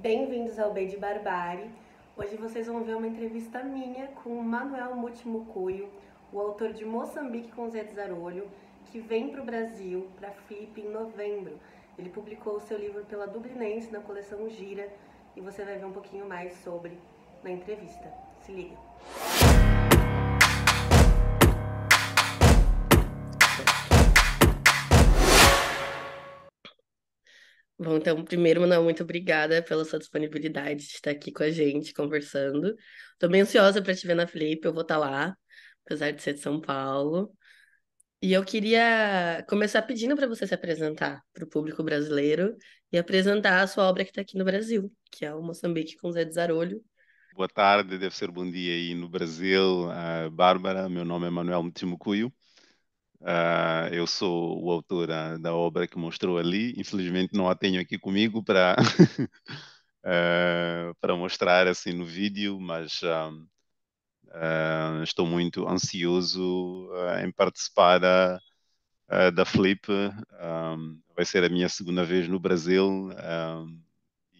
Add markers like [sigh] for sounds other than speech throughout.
Bem-vindos ao Bem de Barbari. Hoje vocês vão ver uma entrevista minha com o Manuel Mutimucuio, o autor de Moçambique com Zé de Zarolho, que vem para o Brasil, para a FIP, em novembro. Ele publicou o seu livro pela Dublinense na coleção Gira e você vai ver um pouquinho mais sobre na entrevista. Se liga! Bom, então, primeiro, Manuel, muito obrigada pela sua disponibilidade de estar aqui com a gente, conversando. Estou bem ansiosa para te ver na Felipe, eu vou estar tá lá, apesar de ser de São Paulo. E eu queria começar pedindo para você se apresentar para o público brasileiro e apresentar a sua obra que está aqui no Brasil, que é o Moçambique com Zé de Zarolho. Boa tarde, deve ser bom dia aí no Brasil, a ah, Bárbara. Meu nome é Manuel Mutimucuio. Uh, eu sou o autor da obra que mostrou ali. Infelizmente não a tenho aqui comigo para uh, [laughs] ah, para mostrar assim no vídeo, mas uh, estou muito ansioso em participar da Flip. vai ser a minha segunda vez no Brasil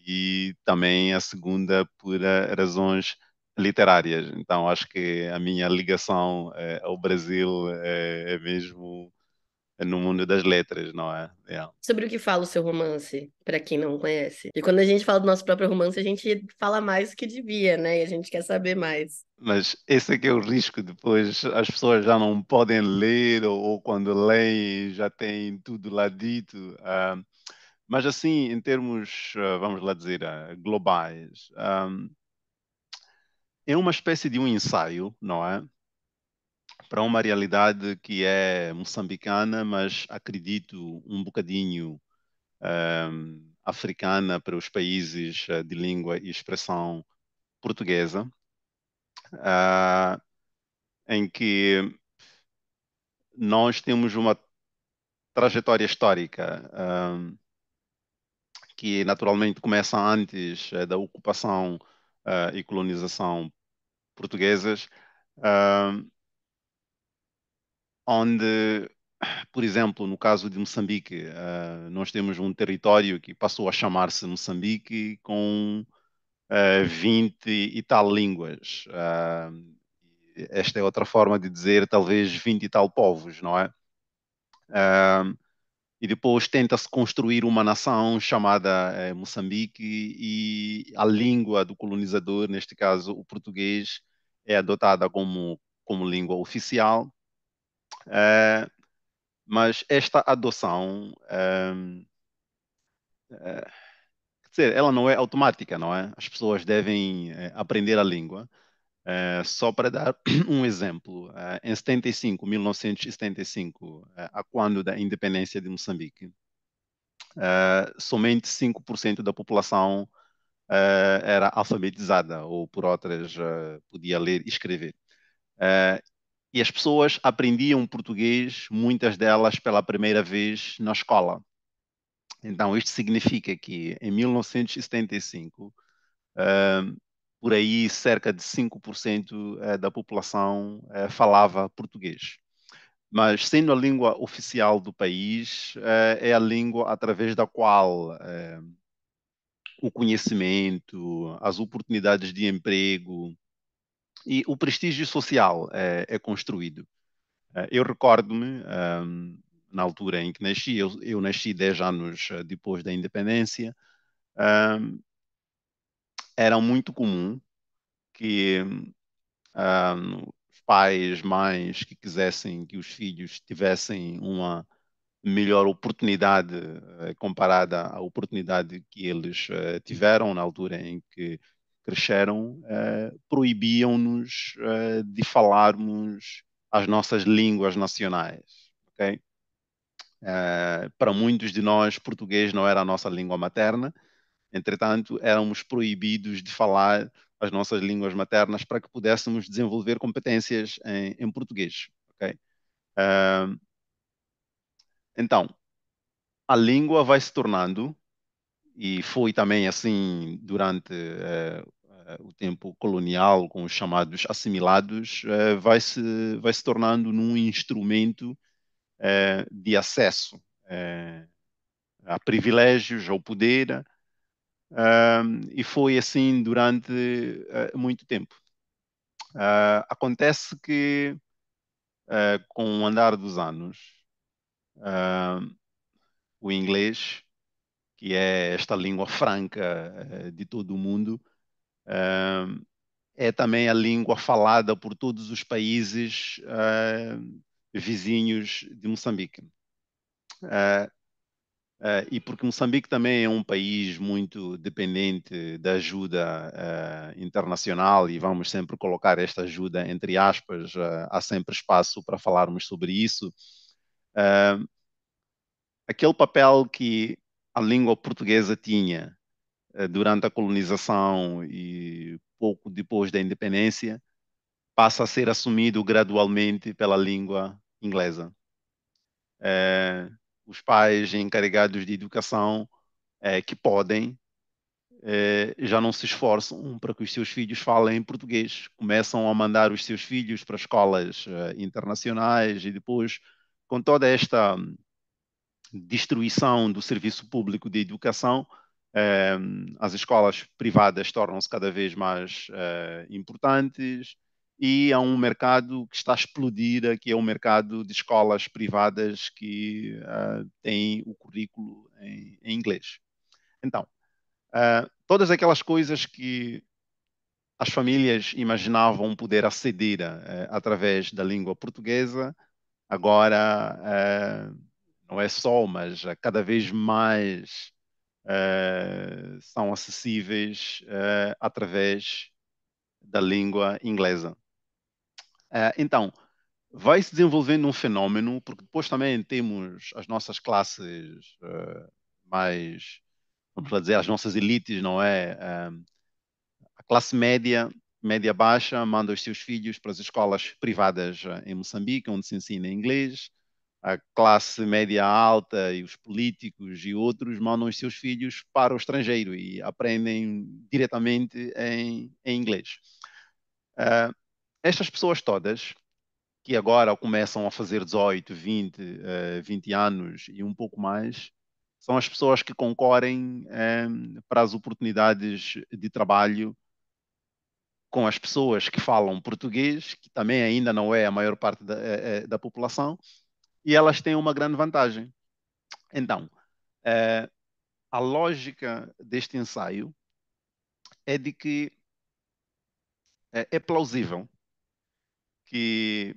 e também a segunda por razões literárias. Então, acho que a minha ligação é, ao Brasil é, é, mesmo eh, no mundo das letras, não é? Sobre o que fala o seu romance, para quem não conhece? E quando a gente fala do nosso próprio romance, a gente fala mais do que devia, né? E a gente quer saber mais. Mas esse é que é o risco depois, as pessoas já não podem ler, ou, ou quando leem já tem tudo lá dito. Uh, mas assim, em termos, ah, vamos lá dizer, ah, globais, é uma espécie de um ensaio, não é? Para uma realidade que é moçambicana, mas acredito um bocadinho um, ehm, africana para os países eh, de língua e expressão portuguesa, uh, em que nós temos uma trajetória histórica ehm, que naturalmente começa antes eh, da ocupação eh, e colonização portuguesas, uh, onde, por exemplo, no caso de Moçambique, uh, nós temos um território que passou a chamar-se Moçambique com uh, ah, 20 e tal línguas. esta é outra forma de dizer talvez 20 e tal povos, não é? e depois tenta-se construir uma nação chamada eh, Moçambique e a língua do colonizador, neste caso o português, é adotada como, como língua oficial, uh, mas esta adoção, uh, quer dizer, ela não é automática, não é? As pessoas devem aprender a língua. Uh, só para dar [clears throat] um exemplo, uh, em 75, 1975, uh, a quando da independência de Moçambique, somente 5% da população uh, era alfabetizada ou por outras uh, podia ler e escrever. Uh, e as pessoas aprendiam português, muitas delas pela primeira vez na escola. Então, isto significa que em 1975, por aí cerca de 5% da população falava português mas sendo a língua oficial do país, é a língua através da qual o conhecimento, as oportunidades de emprego e o prestígio social é, é construído. Eh, eu recordo-me, um, ehm, na altura em que nasci, eu, eu, nasci 10 anos eh, depois da independência, um, ehm, era muito comum que um, ehm, pais, mães que quisessem que os filhos tivessem uma melhor oportunidade eh, comparada à oportunidade que eles eh, tiveram na altura em que cresceram, eh, proibiam-nos de falarmos as nossas línguas nacionais. Okay? para muitos de nós, português não era a nossa língua materna, entretanto, éramos proibidos de falar as nossas línguas maternas para que pudéssemos desenvolver competências em, em português. Okay? Uh, então, a língua vai se tornando, e foi também assim durante uh, o tempo colonial, com os chamados assimilados, uh, vai, se, vai se tornando num instrumento de acesso a privilégios, ao poder, e foi assim durante muito tempo. acontece que, com o andar dos anos, uh, o inglês, que é esta língua franca eh, de todo o mundo, uh, é também a língua falada por todos os países uh, vizinhos de Moçambique. Uh, e porque Moçambique também é um país muito dependente da ajuda uh, internacional, e vamos sempre colocar esta ajuda entre aspas, uh, há sempre espaço para falarmos sobre isso, Uh, aquele papel que a língua portuguesa tinha uh, durante a colonização e pouco depois da independência passa a ser assumido gradualmente pela língua inglesa. Eh, os pais encarregados de educação eh, que podem já não se esforçam para que os seus filhos falem português. Começam a mandar os seus filhos para escolas internacionais e depois com toda esta hum, destruição do serviço público de educação, eh, as escolas privadas tornam-se cada vez mais eh, importantes e há um mercado que está a explodir, que é o mercado de escolas privadas que uh, eh, tem o currículo em, em inglês. Então, eh, todas aquelas coisas que as famílias imaginavam poder aceder uh, através da língua portuguesa, Agora, eh, não é só, mas é cada vez mais eh, são acessíveis eh, através da língua inglesa. então, vai se desenvolvendo um fenômeno, porque depois também temos as nossas classes mais, vamos dizer, as nossas elites, não é? a classe média média baixa manda os seus filhos para as escolas privadas eh, em Moçambique, onde se ensina inglês. A classe média alta e os políticos e outros mandam os seus filhos para o estrangeiro e aprendem diretamente em, em inglês. Uh, estas pessoas todas, que agora começam a fazer 18, 20, uh, 20 anos e um pouco mais, são as pessoas que concorrem um, eh, para as oportunidades de trabalho com as pessoas que falam português, que também ainda não é a maior parte da, é, é, da população, e elas têm uma grande vantagem. Então, é, a lógica deste ensaio é de que é, é plausível que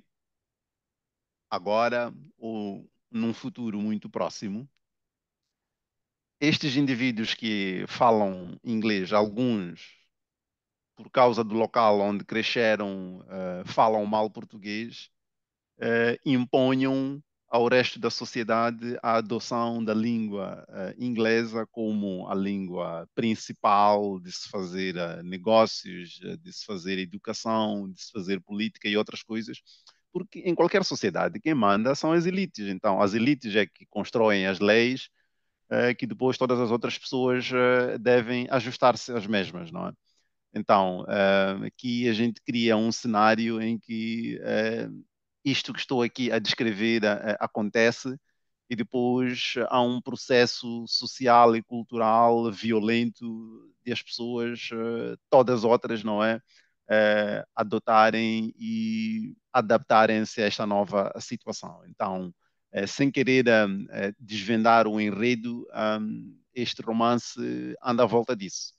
agora ou num futuro muito próximo, estes indivíduos que falam inglês, alguns por causa do local onde cresceram, uh, falam mal português, uh, imponham ao resto da sociedade a adoção da língua uh, inglesa como a língua principal de se fazer negócios, de se fazer educação, de se fazer política e outras coisas, porque em qualquer sociedade quem manda são as elites. Então, as elites é que constroem as leis que depois todas as outras pessoas devem ajustar-se às mesmas, não é? Então, uh, aqui a gente cria um cenário em que uh, isto que estou aqui a descrever eh, acontece e depois há um processo social e cultural violento de as pessoas, uh, todas outras, não é? adotarem e adaptarem-se a esta nova situação. Então, sem querer desvendar o enredo, um, este romance anda à volta disso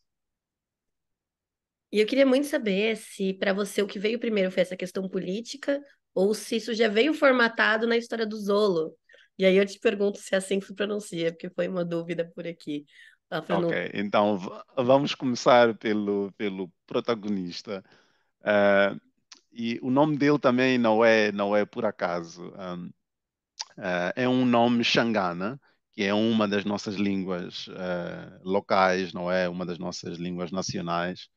e eu queria muito saber se para você o que veio primeiro foi essa questão política ou se isso já veio formatado na história do Zolo. E aí eu te pergunto se é assim que se pronuncia, porque foi uma dúvida por aqui. Ok, então vamos começar pelo, pelo protagonista. Uh, e o nome dele também não é, não é por acaso. Um, uh, eh, é um nome Xangana, que é uma das nossas línguas uh, locais, não é? Uma das nossas línguas nacionais.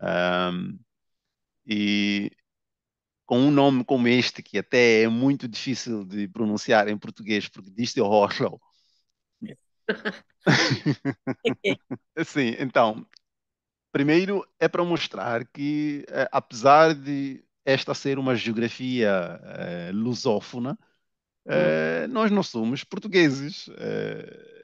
Um, e com um nome como este, que até é muito difícil de pronunciar em português, porque diz-se Horlow. [laughs] Sim, então, primeiro é para mostrar que, eh, apesar de esta ser uma geografia eh, lusófona, hum. eh, nós não somos portugueses. Eh,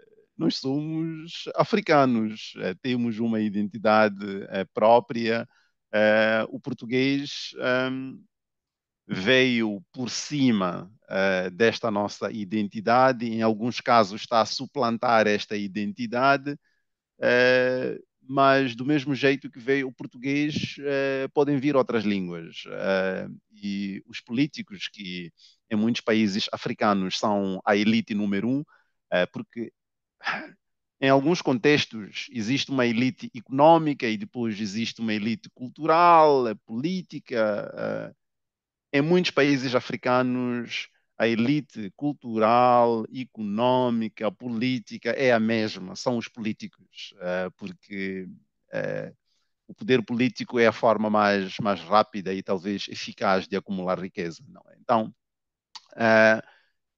nós somos africanos, é, temos uma identidade é, própria. É, o português hum, veio por cima desta nossa identidade, em alguns casos está a suplantar esta identidade, mas do mesmo jeito que veio o português, podem vir outras línguas. e os políticos que em muitos países africanos são a elite número um, porque em alguns contextos existe uma elite econômica e depois existe uma elite cultural, política. Em muitos países africanos, a elite cultural, econômica, política é a mesma, são os políticos, eh, porque eh, o poder político é a forma mais, mais rápida e talvez eficaz de acumular riqueza. Não é? Então, eh,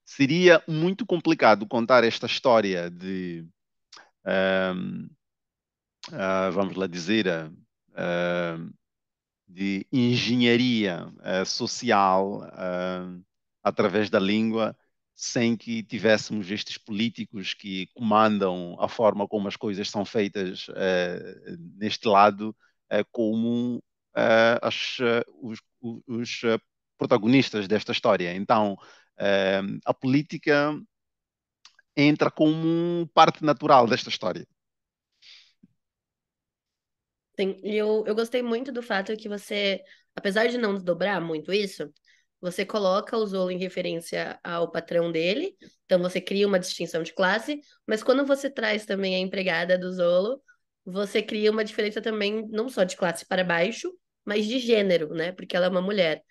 seria muito complicado contar esta história de, uh, vamos lá dizer, uh, de engenharia uh, social ehm, através da língua, sem que tivéssemos estes políticos que comandam a forma como as coisas são feitas eh, neste lado, eh, como as, os, os protagonistas desta história. Então, eh, a política entra como parte natural desta história. Sim, eu, eu gostei muito do fato que você, apesar de não desdobrar muito isso, você coloca o Zolo em referência ao patrão dele, então você cria uma distinção de classe, mas quando você traz também a empregada do Zolo, você cria uma diferença também não só de classe para baixo, mas de gênero, né? Porque ela é uma mulher.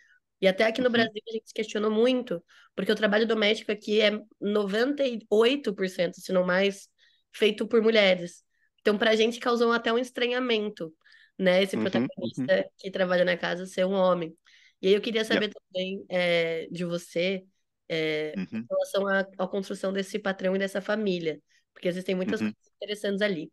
E até aqui no uhum. Brasil a gente se questionou muito, porque o trabalho doméstico aqui é 98%, se não mais, feito por mulheres. Então, para a gente causou até um estranhamento, né? Esse uhum, protagonista uhum. que trabalha na casa ser um homem. E aí eu queria saber yeah. também é, de você é, uhum. em relação à, construção desse patrão e dessa família, porque existem muitas uhum. coisas interessantes ali.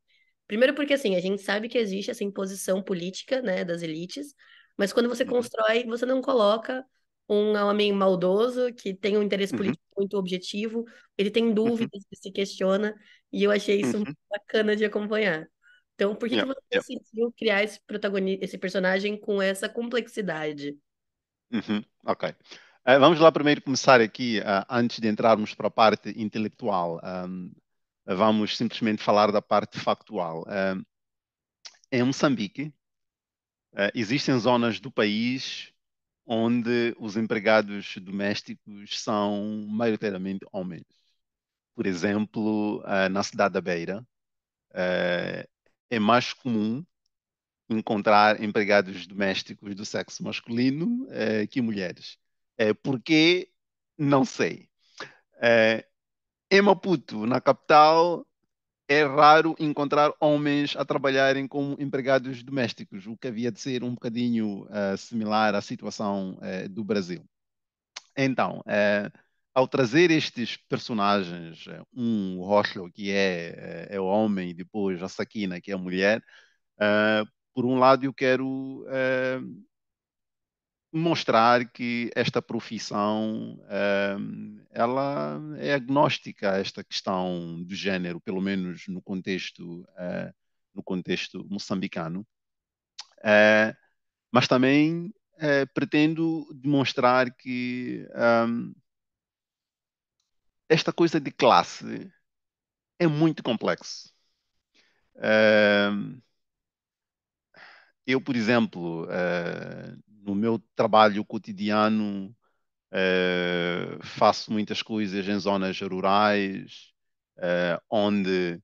Primeiro porque, assim, a gente sabe que existe essa imposição política, né, das elites, mas quando você uhum. constrói, você não coloca um homem maldoso que tem um interesse uhum. político muito objetivo, ele tem uhum. dúvidas, ele se questiona, e eu achei isso muito uhum. bacana de acompanhar. Então, por que, yeah, que você yeah. decidiu criar esse, protagonista, esse personagem com essa complexidade? Uhum, ok. Uh, vamos lá primeiro começar aqui, uh, antes de entrarmos para a parte intelectual. Um, vamos simplesmente falar da parte factual. Um, em é Moçambique, eh, existem zonas do país onde os empregados domésticos são maioritariamente homens. Por exemplo, uh, na cidade da Beira, uh, é mais comum encontrar empregados domésticos do sexo masculino que mulheres. É, porque não sei. em Maputo, na capital, é raro encontrar homens a trabalharem como empregados domésticos, o que havia de ser um bocadinho uh, similar à situação uh, do Brasil. Então, uh, ao trazer estes personagens, um o que é, é o homem, e depois a Sakina, que é a mulher, por um lado eu quero mostrar que esta profissão ehm, ela é agnóstica a esta questão do género pelo menos no contexto uh, no contexto moçambicano, uh, mas também uh, pretendo demonstrar que ehm, esta coisa de classe é muito complexo. Ehm, eu, por exemplo, no meu trabalho cotidiano uh, faço muitas coisas em zonas rurais, uh, onde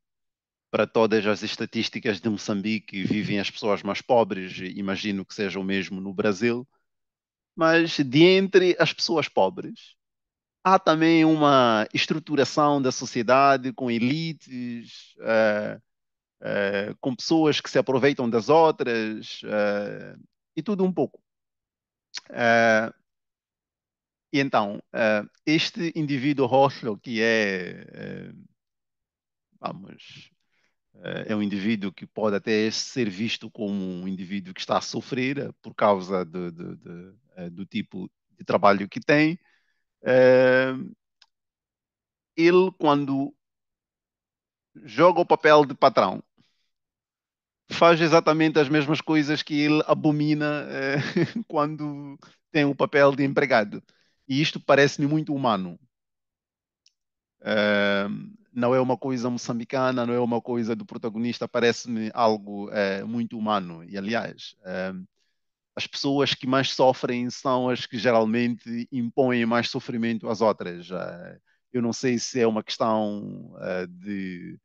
para todas as estatísticas de Moçambique vivem as pessoas mais pobres, imagino que seja o mesmo no Brasil, mas de entre as pessoas pobres há também uma estruturação da sociedade com elites, uh, uh, com pessoas que se aproveitam das outras uh, e tudo um pouco. Uh, e então, uh, este indivíduo Rochel, que é, uh, vamos, é um indivíduo que pode até ser visto como um indivíduo que está a sofrer por causa de, de, de, do tipo de trabalho que tem. ele, quando joga o papel de patrão, faz exatamente as mesmas coisas que ele abomina é, [laughs] quando tem o papel de empregado. E isto parece-me muito humano. É, não é uma coisa moçambicana, não é uma coisa do protagonista, parece-me algo é, muito humano. E, aliás, as pessoas que mais sofrem são as que geralmente impõem mais sofrimento às outras. Ah, eu não sei se é uma questão ah, de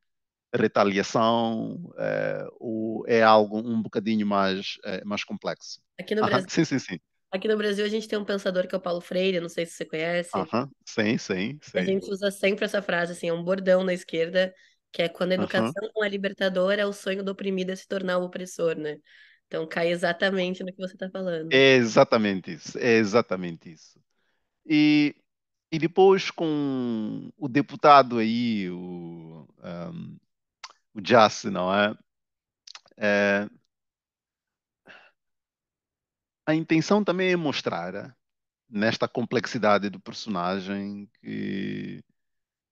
retaliação, uh, eh, ou é algo um bocadinho mais, eh, mais complexo? Aqui no Brasil. sim, sim, sim. Aqui no Brasil a gente tem um pensador que é o Paulo Freire, não sei se você conhece. Sim, sim, sim. A gente usa sempre essa frase, assim, é um bordão na esquerda, que é quando a educação uhum. não é libertadora, é o sonho do oprimido é se tornar o opressor, né? Então cai exatamente no que você está falando. É exatamente isso, é exatamente isso. E, e depois com o deputado aí, o um, o Jassy, não é? é? A intenção também é mostrar é, nesta complexidade do personagem que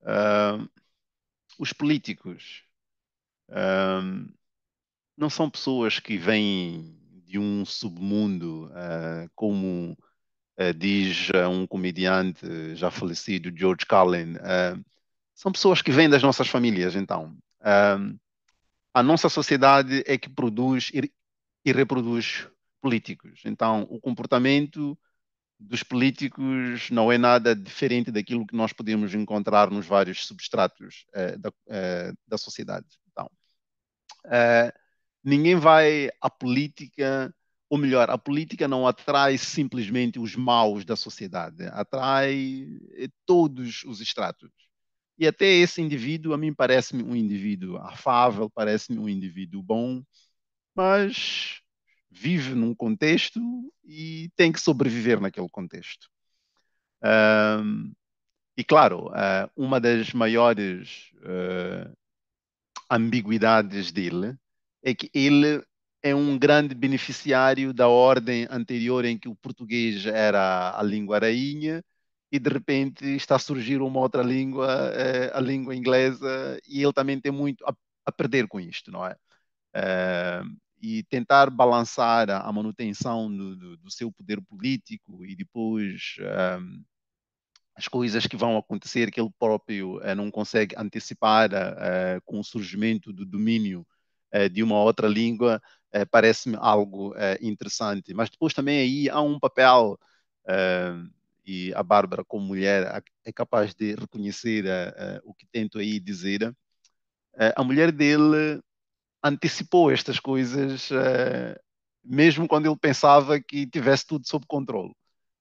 uh, os políticos uh, não são pessoas que vêm de um submundo, uh, como diz um comediante já falecido, George Carlin. são pessoas que vêm das nossas famílias, então. Uh, a nossa sociedade é que produz e, e reproduz políticos. Então, o comportamento dos políticos não é nada diferente daquilo que nós podemos encontrar nos vários substratos eh, da, eh, da, sociedade. Então, eh, ninguém vai à política, ou melhor, a política não atrai simplesmente os maus da sociedade, atrai todos os estratos. E até esse indivíduo, a mim parece-me um indivíduo afável, parece-me um indivíduo bom, mas vive num contexto e tem que sobreviver naquele contexto. Um, e claro, ah, uma das maiores uh, ambiguidades dele é que ele é um grande beneficiário da ordem anterior em que o português era a língua rainha e de repente está a surgir uma outra língua, eh, a língua inglesa, e ele também tem muito a, a perder com isto, não é? Eh, e tentar balançar a, manutenção do, do, do, seu poder político e depois eh, as coisas que vão acontecer que ele próprio não consegue antecipar com o surgimento do domínio de uma outra língua, parece-me algo interessante. Mas depois também aí há um papel e a Bárbara, como mulher, é capaz de reconhecer uh, o que tento aí dizer, uh, a mulher dele antecipou estas coisas, uh, mesmo quando ele pensava que tivesse tudo sob controle.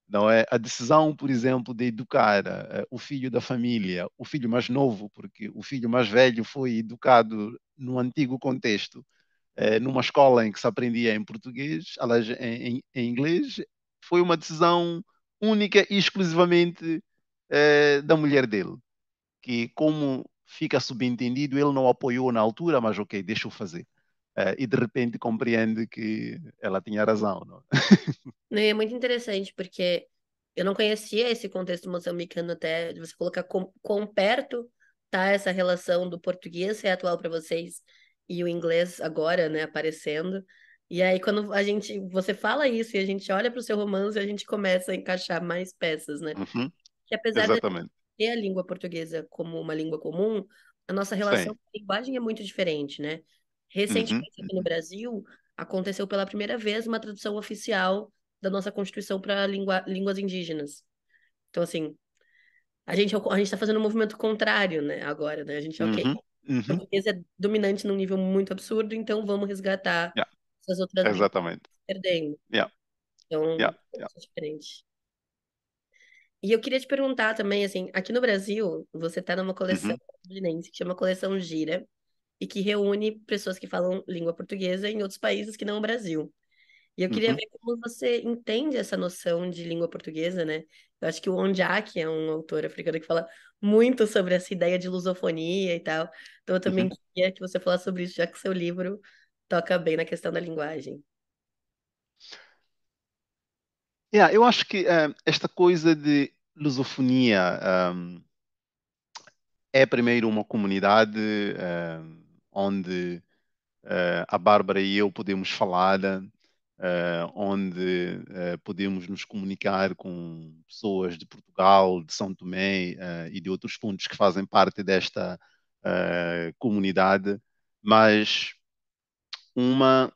Não é? A decisão, por exemplo, de educar o filho da família, o filho mais novo, porque o filho mais velho foi educado no antigo contexto, numa escola em que se aprendia em português, em, em, em inglês, foi uma decisão única e exclusivamente eh, da mulher dele. Que, como fica subentendido, ele não apoiou na altura, mas ok, deixa eu fazer. Uh, e de repente compreende que ela tinha razão. Não? É? [laughs] é muito interessante, porque eu não conhecia esse contexto moçambicano até você colocar com, quão perto tá essa relação do português que é atual para vocês e o inglês agora, né, aparecendo. E aí, quando a gente. Você fala isso e a gente olha para o seu romance, a gente começa a encaixar mais peças, né? Uhum. Que apesar Exatamente. de ter a língua portuguesa como uma língua comum, a nossa relação Sim. com a linguagem é muito diferente, né? Recentemente, uhum. aqui no uhum. Brasil, aconteceu pela primeira vez uma tradução oficial da nossa Constituição para línguas indígenas. Então, assim, a gente a está fazendo um movimento contrário, né, agora, né? A gente, ok, uhum. Uhum. português é dominante num nível muito absurdo, então vamos resgatar yeah as outras Exatamente. perdendo. Yeah. Então, yeah. É yeah. é diferente. E eu queria te perguntar também, assim, aqui no Brasil, você está numa coleção uhum. que chama Coleção Gira, e que reúne pessoas que falam língua portuguesa em outros países que não o Brasil. E eu queria uhum. ver como você entende essa noção de língua portuguesa, né? Eu acho que o Onjak é um autor africano que fala muito sobre essa ideia de lusofonia e tal. Então eu também uhum. queria que você falasse sobre isso, já que seu livro toca bem na questão da linguagem. Yeah, eu acho que uh, esta coisa de lusofonia um, ehm, é primeiro uma comunidade ehm, onde uh, a Bárbara e eu podemos falar, uh, onde podemos nos comunicar com pessoas de Portugal, de São Tomé e de outros pontos que fazem parte desta comunidade, mas uma,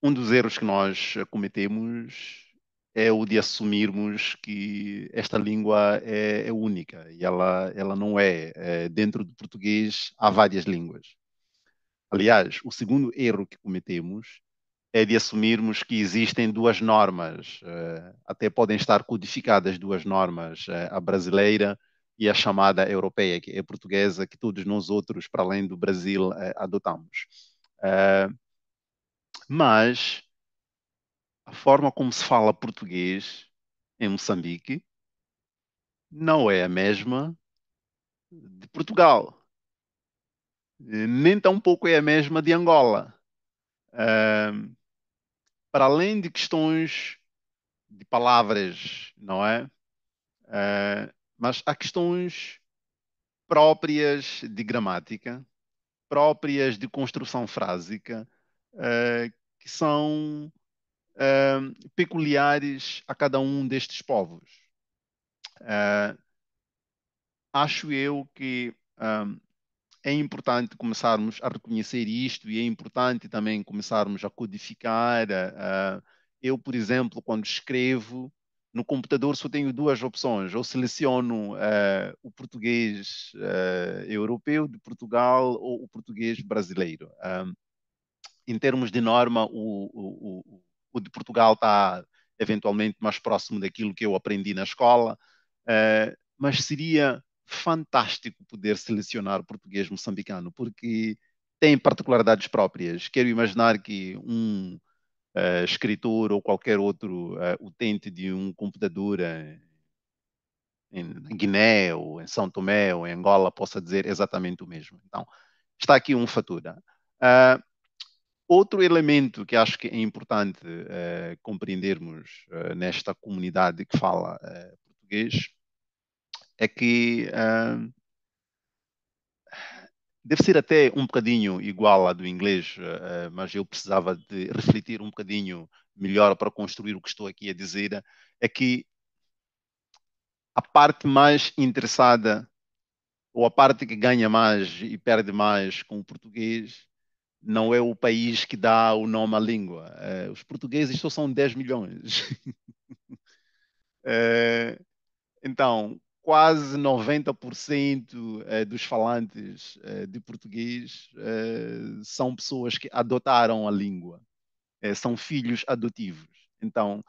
um dos erros que nós cometemos é o de assumirmos que esta língua é, é única e ela, ela não é. é. Dentro do português há várias línguas. Aliás, o segundo erro que cometemos é de assumirmos que existem duas normas, é, até podem estar codificadas duas normas, é, a brasileira e a chamada europeia, que é a portuguesa, que todos nós outros, para além do Brasil, é, adotamos. Uh, mas a forma como se fala português em Moçambique não é a mesma de Portugal. Nem tampouco é a mesma de Angola. Uh, para além de questões de palavras, não é? Uh, mas há questões próprias de gramática próprias de construção frásica, uh, que são uh, peculiares a cada um destes povos. Uh, acho eu que é importante começarmos a reconhecer isto e é importante também começarmos a codificar. eu, por exemplo, quando escrevo, no computador só tenho duas opções. Ou seleciono uh, o português uh, europeu de Portugal ou o português brasileiro. Um, em termos de norma, o, o, o de Portugal está eventualmente mais próximo daquilo que eu aprendi na escola, uh, mas seria fantástico poder selecionar o português moçambicano, porque tem particularidades próprias. Quero imaginar que um uh, escritor ou qualquer outro uh, utente de um computador eh, em Guiné ou em São Tomé ou em Angola possa dizer exatamente o mesmo. Então, está aqui um fator. Uh, outro elemento que acho que é importante uh, compreendermos uh, nesta comunidade que fala português é que uh, deve ser até um bocadinho igual à do inglês, uh, mas eu precisava de refletir um bocadinho melhor para construir o que estou aqui a dizer, é que a parte mais interessada ou a parte que ganha mais e perde mais com o português não é o país que dá o nome à língua. Eh, os portugueses só são 10 milhões. [laughs] então, quase 90% eh, dos falantes eh, de português eh, são pessoas que adotaram a língua, são filhos adotivos. Então,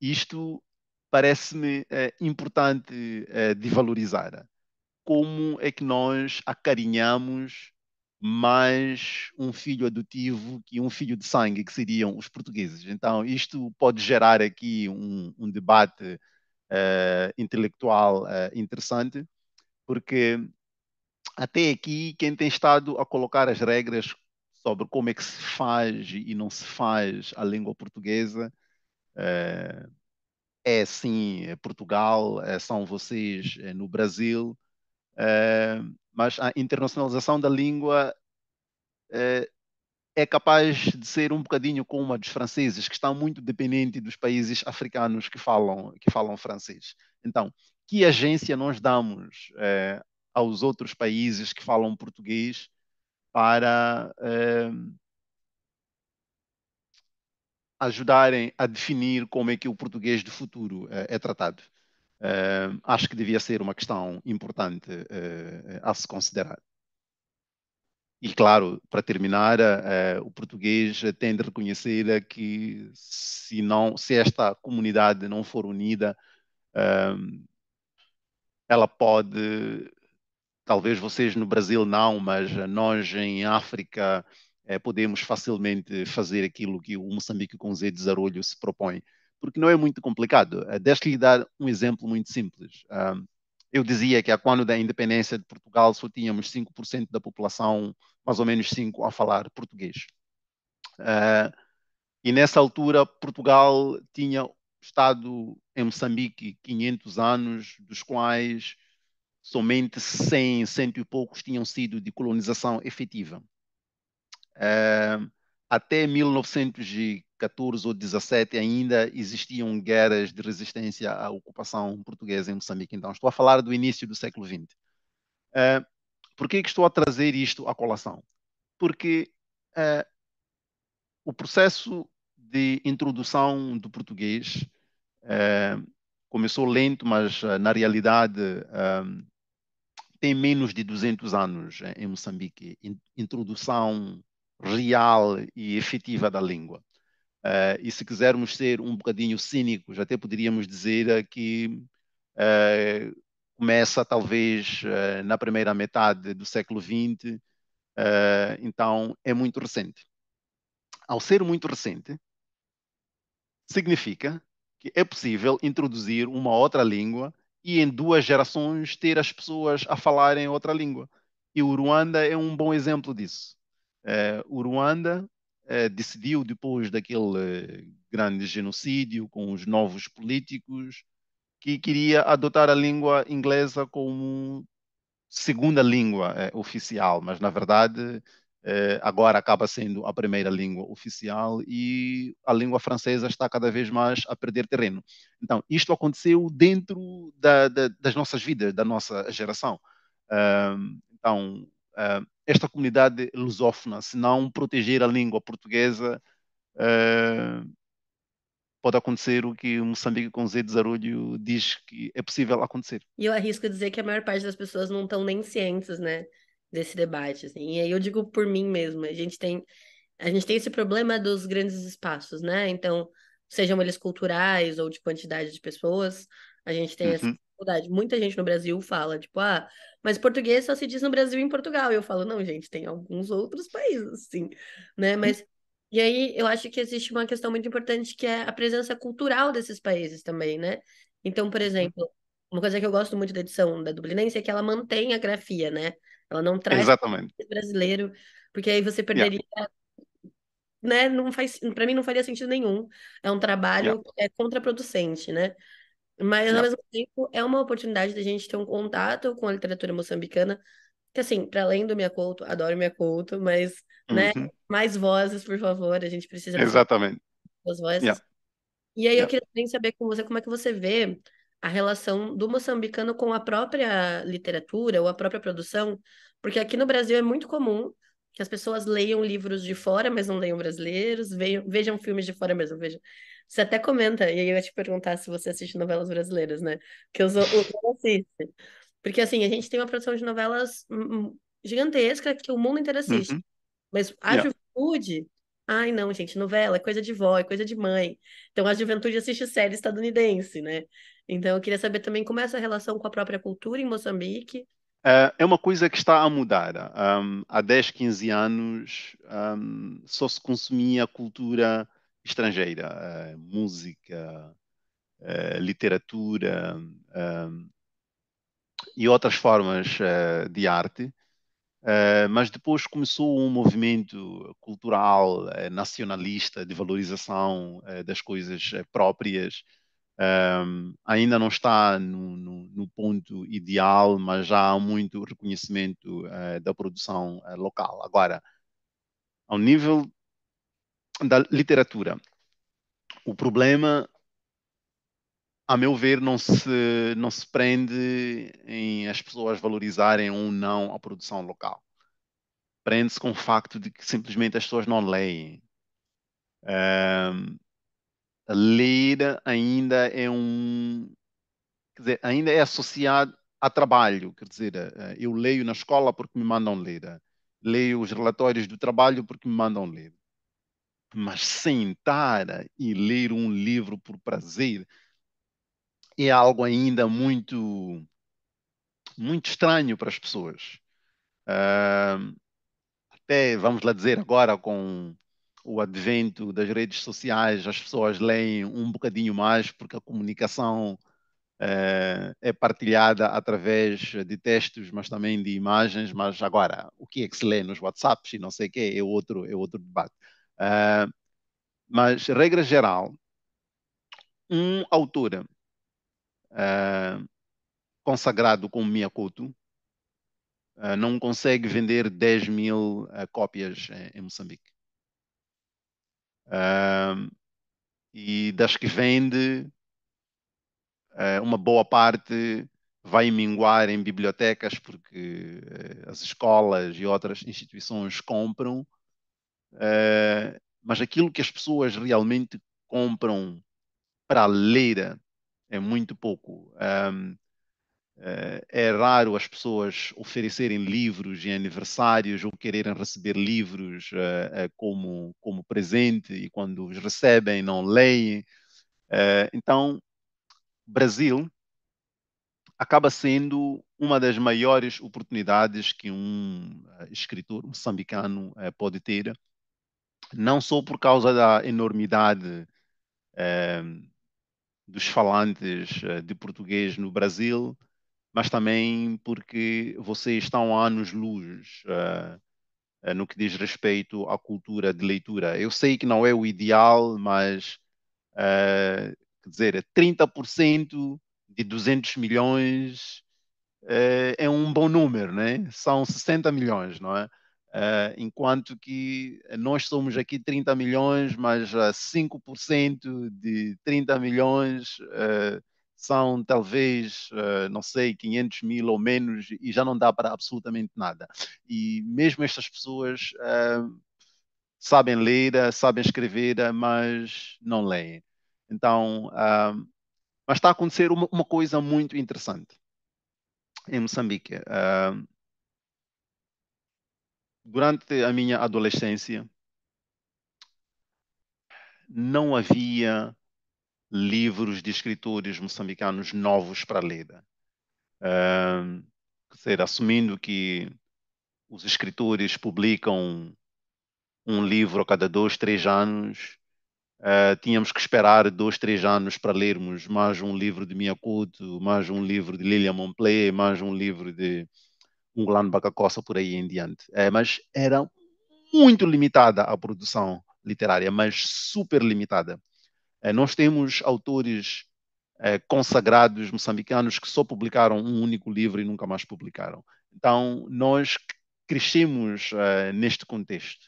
isto parece-me importante de valorizar. Como é que nós acarinhamos mais um filho adotivo que um filho de sangue, que seriam os portugueses? Então, isto pode gerar aqui um, um debate eh, intelectual eh, interessante, porque até aqui quem tem estado a colocar as regras sobre como é que se faz e não se faz a língua portuguesa eh, é sim Portugal, são vocês no Brasil, mas a internacionalização da língua é capaz de ser um bocadinho como a dos franceses, que está muito dependente dos países africanos que falam, que falam francês. Então, que agência nós damos eh, aos outros países que falam português para eh, ajudarem a definir como é que o português do futuro eh, é tratado? acho que devia ser uma questão importante a se considerar. E, claro, para terminar, eh, o português tem de reconhecer que se, não, se esta comunidade não for unida, ehm, ela pode, talvez vocês no Brasil não, mas nós em África eh, podemos facilmente fazer aquilo que o Moçambique com Z de Zarolho se propõe, porque não é muito complicado. Eh, Deixe-lhe dar um exemplo muito simples. Ehm, eu dizia que a quando da independência de Portugal só tínhamos 5% da população, mais ou menos 5%, a falar português. Uh, e nessa altura, Portugal tinha estado em Moçambique 500 anos, dos quais somente 100, cento e poucos tinham sido de colonização efetiva. Uh, até 1914 ou 17 ainda existiam guerras de resistência à ocupação portuguesa em Moçambique. Então, estou a falar do início do século XX. Uh, eh, por é que, estou a trazer isto à colação? Porque uh, o processo de introdução do português uh, começou lento, mas uh, na realidade tem menos de 200 anos em Moçambique. In introdução real e efetiva da língua. Uh, e se quisermos ser um bocadinho cínicos, até poderíamos dizer eh, que uh, começa talvez uh, na primeira metade do século XX, então é muito recente. Ao ser muito recente, significa que é possível introduzir uma outra língua e em duas gerações ter as pessoas a falarem outra língua. E o Ruanda é um bom exemplo disso o é, Ruanda é, decidiu, depois daquele eh, grande genocídio com os novos políticos, que queria adotar a língua inglesa como segunda língua eh, oficial, mas na verdade eh, agora acaba sendo a primeira língua oficial e a língua francesa está cada vez mais a perder terreno. Então, isto aconteceu dentro da, da, das nossas vidas, da nossa geração. Uh, então, uh, esta comunidade lusófona, se não proteger a língua portuguesa, uh, pode acontecer o que o Moçambique com Z de Zarulho diz que é possível acontecer. E eu arrisco dizer que a maior parte das pessoas não estão nem cientes, né, desse debate, assim. E aí eu digo por mim mesma, a gente tem a gente tem esse problema dos grandes espaços, né? Então, sejam eles culturais ou de quantidade de pessoas, a gente tem uhum. essa Muita gente no Brasil fala, tipo, ah, mas português só se diz no Brasil e em Portugal. Eu falo, não, gente, tem alguns outros países, sim, né? Hum. Mas e aí eu acho que existe uma questão muito importante que é a presença cultural desses países também, né? Então, por uhum. exemplo, uma coisa que eu gosto muito da edição da Dublinense é que ela mantém a grafia, né? Ela não traz Exatamente. brasileiro, porque aí você perderia yeah né, não faz, para mim não faria sentido nenhum. É um trabalho yeah. é contraproducente, né? Mas, Não. ao mesmo tempo, é uma oportunidade da gente ter um contato com a literatura moçambicana, que, assim, para além do Minha Couto, adoro Minha Couto, mas, né, uhum. né, mais vozes, por favor, a gente precisa... Exatamente. Das vozes. Yeah. E aí, yeah. eu queria também saber com você como é que você vê a relação do moçambicano com a própria literatura ou a própria produção, porque aqui no Brasil é muito comum que as pessoas leiam livros de fora, mas não leiam brasileiros, vejam, vejam filmes de fora, mas não vejam você até comenta, e aí eu ia te perguntar se você assiste novelas brasileiras, né? Que eu, sou, eu assiste. Porque, assim, a gente tem uma produção de novelas hum, hum, gigantesca que o mundo inteiro assiste. Uhum. Mas a yeah. juventude... Ai, não, gente, novela é coisa de vó, é coisa de mãe. Então, a juventude assiste série estadunidense, né? Então, eu queria saber também como é essa relação com a própria cultura em Moçambique. É, é uma coisa que está a mudar. Um, há 10, 15 anos, um, só se consumia cultura estrangeira, eh, música, eh, literatura eh, e outras formas de arte. mas depois começou um movimento cultural nacionalista de valorização das coisas próprias. Ehm, ainda não está no, no, no, ponto ideal, mas já há muito reconhecimento da produção local. Agora, ao nível da literatura. O problema, a meu ver, não se, não se prende em as pessoas valorizarem ou não a produção local. Prende-se com o facto de que simplesmente as pessoas não leem. Um, ler ainda é um. Quer dizer, ainda é associado a trabalho. Quer dizer, eh, eu leio na escola porque me mandam ler. Leio os relatórios do trabalho porque me mandam ler mas sentar e ler um livro por prazer é algo ainda muito, muito estranho para as pessoas. Uh, até, vamos lá dizer, agora com o advento das redes sociais, as pessoas leem um bocadinho mais porque a comunicação uh, é partilhada através de textos, mas também de imagens. Mas agora, o que é que se lê nos WhatsApps e não sei o quê, é outro, é outro debate. Uh, mas, regra geral, um autor uh, consagrado como Miyakoto uh, eh, não consegue vender 10 mil cópias em, em Moçambique. e das que vende, uma boa parte vai minguar em bibliotecas porque as escolas e outras instituições compram eh, mas aquilo que as pessoas realmente compram para a leira é muito pouco. Um, eh, é raro as pessoas oferecerem livros em aniversários ou quererem receber livros uh, como, como presente e quando os recebem não leem. então, Brasil acaba sendo uma das maiores oportunidades que um escritor moçambicano pode ter não só por causa da enormidade uh, dos falantes eh, de português no Brasil, mas também porque vocês estão a anos-luz uh, no que diz respeito à cultura de leitura. Eu sei que não é o ideal, mas uh, quer dizer, 30% de 200 milhões uh, é um bom número, né? São 60 milhões, não é? Uh, enquanto que nós somos aqui 30 milhões, mas 5% ah, de 30 milhões uh, são talvez, uh, não sei, 500 mil ou menos, e já não dá para absolutamente nada. E mesmo estas pessoas sabem ler, sabem escrever, mas não leem. Então, mas está a acontecer uma, uma coisa muito interessante em Moçambique. Uh, durante a minha adolescência, não havia livros de escritores moçambicanos novos para ler. Uh, ser, assumindo que os escritores publicam um livro a cada dois, três anos, uh, tínhamos que esperar dois, três anos para lermos mais um livro de Miyakoto, mais um livro de Lilian Montplay, mais um livro de um Glanbach Bacacossa por aí em diante. É, mas era muito limitada a produção literária, mas super limitada. É, nós temos autores é, consagrados moçambicanos que só publicaram um único livro e nunca mais publicaram. Então, nós crescemos neste contexto.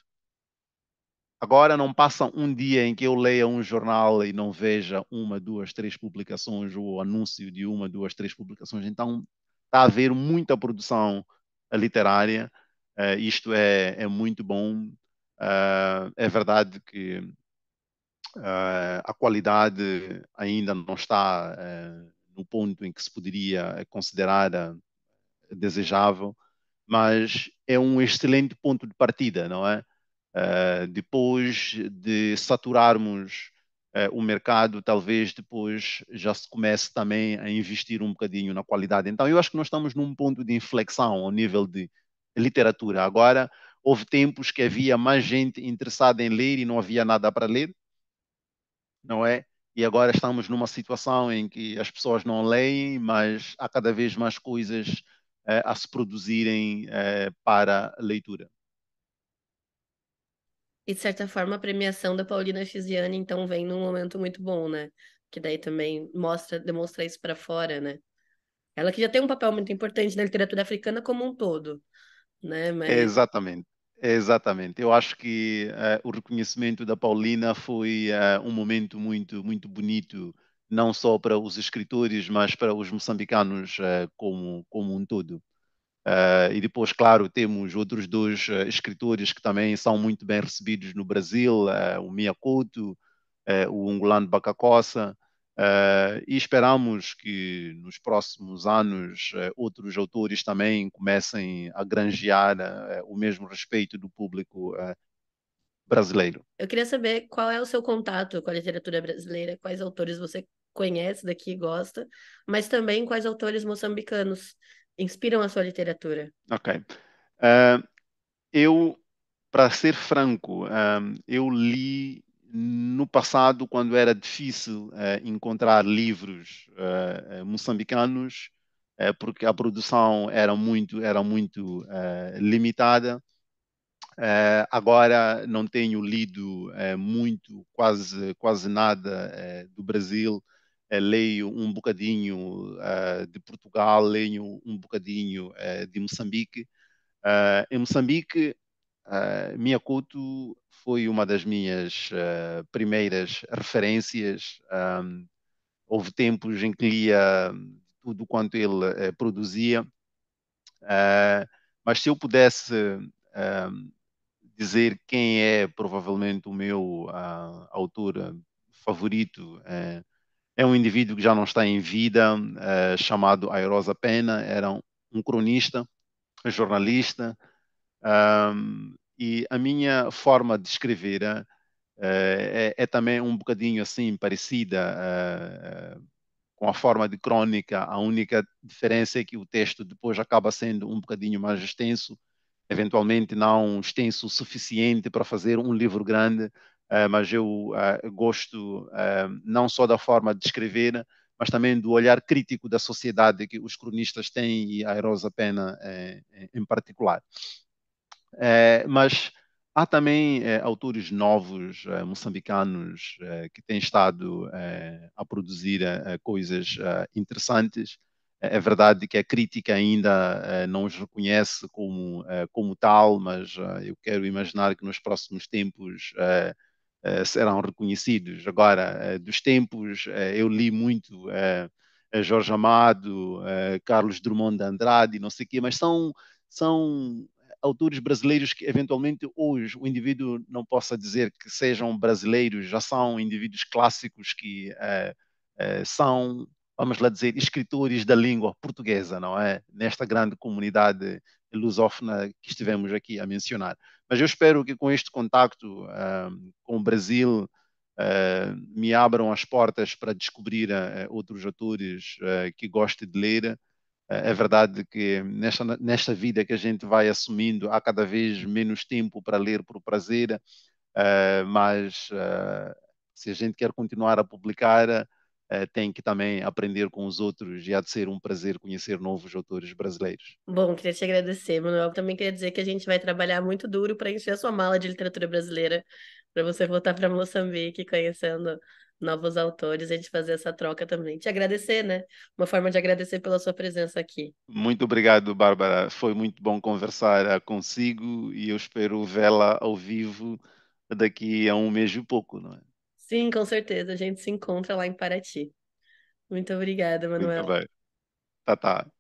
Agora não passa um dia em que eu leia um jornal e não veja uma, duas, três publicações ou anúncio de uma, duas, três publicações. Então está a haver muita produção eh, literária, uh, isto é, é muito bom. Uh, é verdade que uh, a qualidade ainda não está no ponto em que se poderia considerar desejável, mas é um excelente ponto de partida, não é? depois de saturarmos eh, o mercado talvez depois já se comece também a investir um bocadinho na qualidade. Então, eu acho que nós estamos num ponto de inflexão ao nível de literatura. Agora, houve tempos que havia mais gente interessada em ler e não havia nada para ler, não é? E agora estamos numa situação em que as pessoas não leem, mas há cada vez mais coisas eh, a se produzirem eh, para leitura. E, de certa forma, a premiação da Paulina Fisiane, então, vem num momento muito bom, né? Que daí também mostra, demonstra isso para fora, né? Ela que já tem um papel muito importante na literatura africana como um todo, né? Mas... exatamente. Exatamente. Eu acho que uh, o reconhecimento da Paulina foi uh, um momento muito, muito bonito, não só para os escritores, mas para os moçambicanos uh, como, como um todo. Uh, e depois, claro, temos outros dois uh, escritores que também são muito bem recebidos no Brasil, uh, o Mia Couto, o Ungulano Bacacossa, e esperamos que nos próximos anos outros autores também comecem a granjear o mesmo respeito do público brasileiro. Eu queria saber qual é o seu contato com a literatura brasileira, quais autores você conhece daqui e gosta, mas também quais autores moçambicanos inspiram a sua literatura? Ok. Uh, eu, para ser franco, uh, eu li no passado, quando era difícil uh, encontrar livros eh, eh, moçambicanos, porque a produção era muito, era muito limitada. agora não tenho lido muito, quase, quase nada do Brasil eh, leio um bocadinho eh, de Portugal, leio um bocadinho eh, de Moçambique. em Moçambique, uh, Miyakoto foi uma das minhas primeiras referências. houve tempos em que lia hum, tudo quanto ele produzia. mas se eu pudesse hum, dizer quem é provavelmente o meu uh, autor favorito uh, é um indivíduo que já não está em vida, é, chamado Airosa Pena, era um cronista, jornalista, um, e a minha forma de escrever é, é, é também um bocadinho assim parecida eh, com a forma de crônica. A única diferença é que o texto depois acaba sendo um bocadinho mais extenso, eventualmente não extenso o suficiente para fazer um livro grande, ah, mas eu ah, gosto ah, não só da forma de escrever, mas também do olhar crítico da sociedade que os cronistas têm e a Rosa Pena eh, em particular. Eh, mas há também eh, autores novos moçambicanos que têm estado a produzir coisas interessantes. É, é verdade que a crítica ainda não os reconhece como, como tal, mas eu quero imaginar que nos próximos tempos eh, serão reconhecidos. Agora, eh, dos tempos, eh, eu li muito Jorge Amado, Carlos Drummond de Andrade, não sei o quê, mas são, são autores brasileiros que eventualmente hoje o indivíduo não possa dizer que sejam brasileiros, já são indivíduos clássicos que são, vamos lá dizer, escritores da língua portuguesa, não é? Nesta grande comunidade lusófona que estivemos aqui a mencionar. Mas eu espero que com este contacto uh, com o Brasil uh, me abram as portas para descobrir uh, outros autores ah, que gostem de ler. Ah, é verdade que nesta, nesta vida que a gente vai assumindo, há cada vez menos tempo para ler por prazer, mas se a gente quer continuar a publicar, eh, tem que também aprender com os outros e há de ser um prazer conhecer novos autores brasileiros. Bom, queria te agradecer, Manuel. Também queria dizer que a gente vai trabalhar muito duro para encher a sua mala de literatura brasileira, para você voltar para Moçambique conhecendo novos autores, a gente fazer essa troca também. Te agradecer, né? Uma forma de agradecer pela sua presença aqui. Muito obrigado, Bárbara. Foi muito bom conversar ah, consigo e eu espero vê-la ao vivo daqui a um mês e pouco, não é? Sim, com certeza. A gente se encontra lá em Paraty. Muito obrigada, Manuel. Muito bem. Tá, tá.